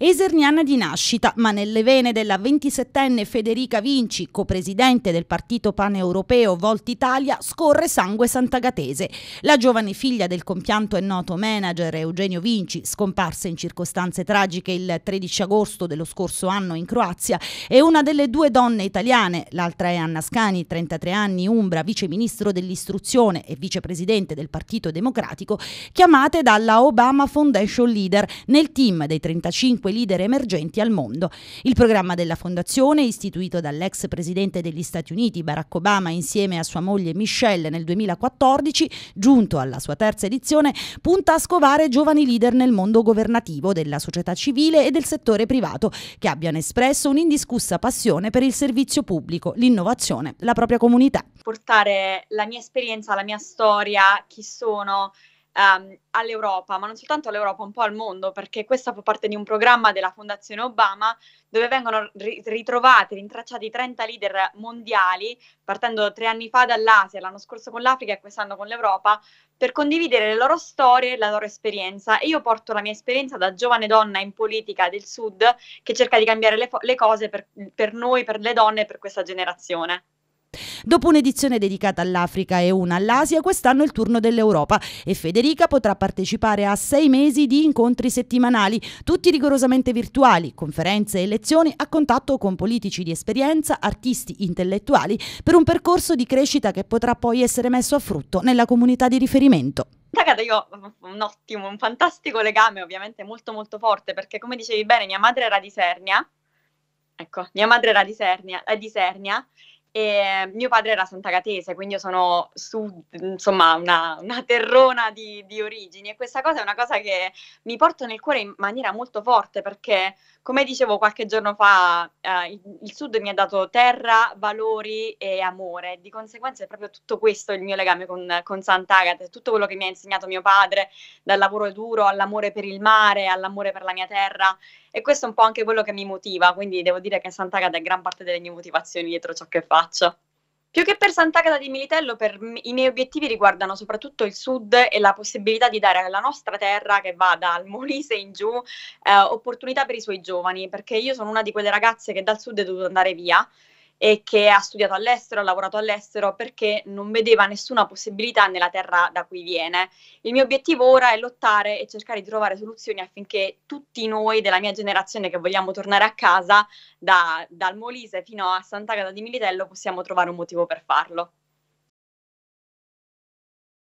Eserniana di nascita, ma nelle vene della 27enne Federica Vinci, copresidente del partito paneuropeo Volt Italia, scorre sangue santagatese. La giovane figlia del compianto e noto manager Eugenio Vinci, scomparsa in circostanze tragiche il 13 agosto dello scorso anno in Croazia, è una delle due donne italiane, l'altra è Anna Scani, 33 anni, Umbra, viceministro dell'istruzione e vicepresidente del Partito Democratico, chiamate dalla Obama Foundation Leader nel team dei 35 5 leader emergenti al mondo. Il programma della fondazione, istituito dall'ex presidente degli Stati Uniti Barack Obama insieme a sua moglie Michelle nel 2014, giunto alla sua terza edizione, punta a scovare giovani leader nel mondo governativo, della società civile e del settore privato, che abbiano espresso un'indiscussa passione per il servizio pubblico, l'innovazione, la propria comunità. Portare la mia esperienza, la mia storia, chi sono, um, all'Europa, ma non soltanto all'Europa, un po' al mondo, perché questa fa parte di un programma della Fondazione Obama dove vengono ri- ritrovati, rintracciati 30 leader mondiali, partendo tre anni fa dall'Asia, l'anno scorso con l'Africa e quest'anno con l'Europa, per condividere le loro storie e la loro esperienza. E io porto la mia esperienza da giovane donna in politica del Sud che cerca di cambiare le, fo- le cose per, per noi, per le donne e per questa generazione. Dopo un'edizione dedicata all'Africa e una all'Asia, quest'anno è il turno dell'Europa e Federica potrà partecipare a sei mesi di incontri settimanali, tutti rigorosamente virtuali, conferenze e lezioni a contatto con politici di esperienza, artisti intellettuali, per un percorso di crescita che potrà poi essere messo a frutto nella comunità di riferimento. Tagata io ho un ottimo, un fantastico legame ovviamente molto molto forte perché come dicevi bene mia madre era di Sernia, ecco, mia madre era di Sernia, è di Sernia e mio padre era sant'agatese, quindi io sono su, insomma, una, una terrona di, di, origini e questa cosa è una cosa che mi porto nel cuore in maniera molto forte perché, come dicevo qualche giorno fa, eh, il, il, sud mi ha dato terra, valori e amore, di conseguenza è proprio tutto questo il mio legame con, con Sant'Agata, tutto quello che mi ha insegnato mio padre, dal lavoro duro all'amore per il mare, all'amore per la mia terra e questo è un po' anche quello che mi motiva, quindi devo dire che Sant'Agata è gran parte delle mie motivazioni dietro ciò che fa faccia. Più che per Sant'Agata di Militello, per i miei obiettivi riguardano soprattutto il sud e la possibilità di dare alla nostra terra, che va dal Molise in giù, eh, opportunità per i suoi giovani, perché io sono una di quelle ragazze che dal sud è dovuta andare via e che ha studiato all'estero, ha lavorato all'estero perché non vedeva nessuna possibilità nella terra da cui viene. Il mio obiettivo ora è lottare e cercare di trovare soluzioni affinché tutti noi della mia generazione che vogliamo tornare a casa, da, dal Molise fino a Sant'Agata di Militello, possiamo trovare un motivo per farlo.